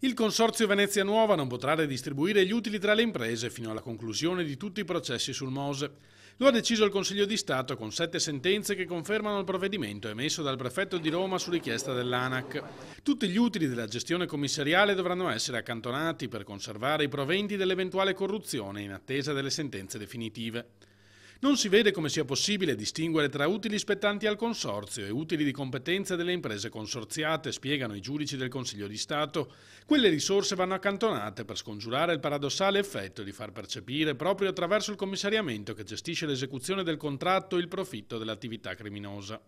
Il Consorzio Venezia Nuova non potrà redistribuire gli utili tra le imprese fino alla conclusione di tutti i processi sul MOSE. Lo ha deciso il Consiglio di Stato con sette sentenze che confermano il provvedimento emesso dal prefetto di Roma su richiesta dell'ANAC. Tutti gli utili della gestione commissariale dovranno essere accantonati per conservare i proventi dell'eventuale corruzione in attesa delle sentenze definitive. Non si vede come sia possibile distinguere tra utili spettanti al Consorzio e utili di competenza delle imprese consorziate, spiegano i giudici del Consiglio di Stato. Quelle risorse vanno accantonate per scongiurare il paradossale effetto di far percepire proprio attraverso il commissariamento che gestisce l'esecuzione del contratto il profitto dell'attività criminosa.